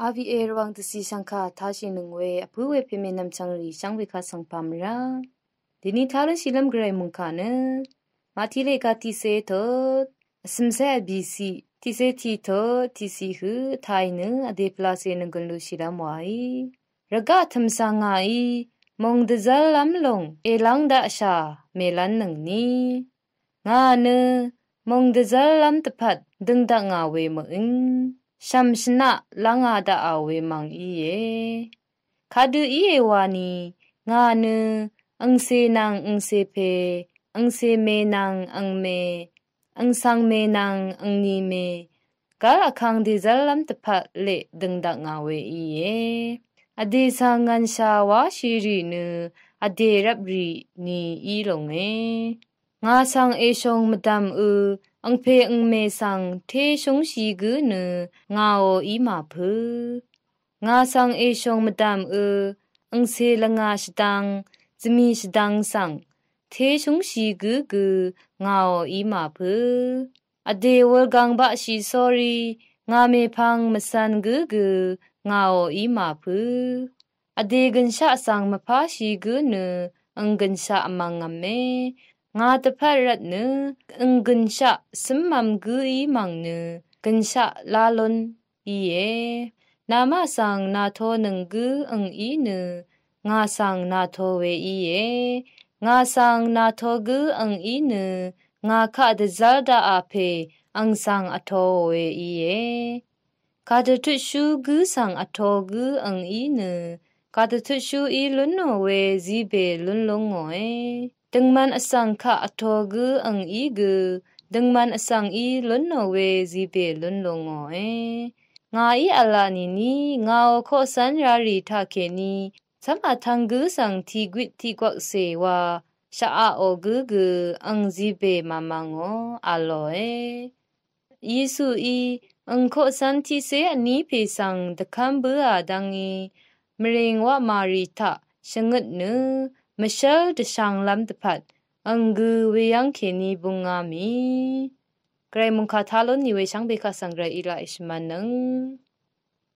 RVA rawang tu si sangkha tha shi nungwe aphuwe phime nam changri shangwe kha sangpam ra dini thala shilam grai mungkha ne ma thi le ka ti se tho sim se bi si ti se ti tho ti si hu thai ne ade pla se ne gun lu shi ram wai raga tham sa nga i mong de zal lam long e lang da sha me lan nang ni nga ne mong de zal lam ta phat ding da nga we ma ing ရှမ်ရှနာလငါဒအဝေမန်ဤယေခါဒူဤယေဝါနီငါနုအန်စေနန်အန်စေဖေအန်စေမေနန်အန်မေအန်ဆောင်မေနန်အန်နီမေကာလခန်းဒီဇလမ်တဖတ်လေဒင်ဒငါဝေဤယေအဒီဆာငန်ရှာဝါရှိရီနုအဒီရပ်ရီနီဤလုံငယ်ငါဆောင်အေရှုံမတမ်ဥအင်ဖေအင်မေဆောင်ထေရှုံရှိကနငါအိုဤမဖုငါဆောင်အေရှုံမတမ်ဥအင်စေလငါရှိတန်းဇမီရှိတန်းဆောင်ထေရှုံရှိကကငါအိုဤမဖုအဒေဝကံဘရှိစောရီငါမေဖန်းမဆန်ကကငါအိုဤမဖုအဒေဂန်ရှာဆောင်မဖာရှိကနအင်ဂန်ရှာအမငမေငါတဖက်ရတ်နုအင်ဂင်ရှာစမ္မမ်ဂူအီမန်နုဂင်ရှာလာလွန်ပီယေနာမဆောင်နာထောနင်ဂူအင်အီနုငါဆောင်နာထောဝေအီယေငါဆောင်နာထောဂူအင်အီနုငါခဒဇာဒအဖေအန်ဆောင်အထောဝေအီယေကာဒတရှူဂူဆောင်အထောဂူအင်အီနုကာဒတရှူအီလွန်နိုဝေဇီဘေလွန်လုံငွေ dengman asang kha atho gu ang i gu dengman asang i lon no we zi be lon lo ngo e nga i ala ni ni nga o kho san ra ri tha ke ni sama thang gu sang thi gwit thi kwak se wa sha a o gu gu ang zi be ma ma ngo alo e yesu i ang kho san thi se ani pe sang da kham bu a dang i mring wa mari tha shengut nu မရှယ်တဆောင်လမ်တဖတ်အင်္ဂူဝေယံခေနီဘုံငါမီဂရေမုန်ခါသာလွန်နိဝေရှံဘေခါစံဂရေအီလာအစ်မနံ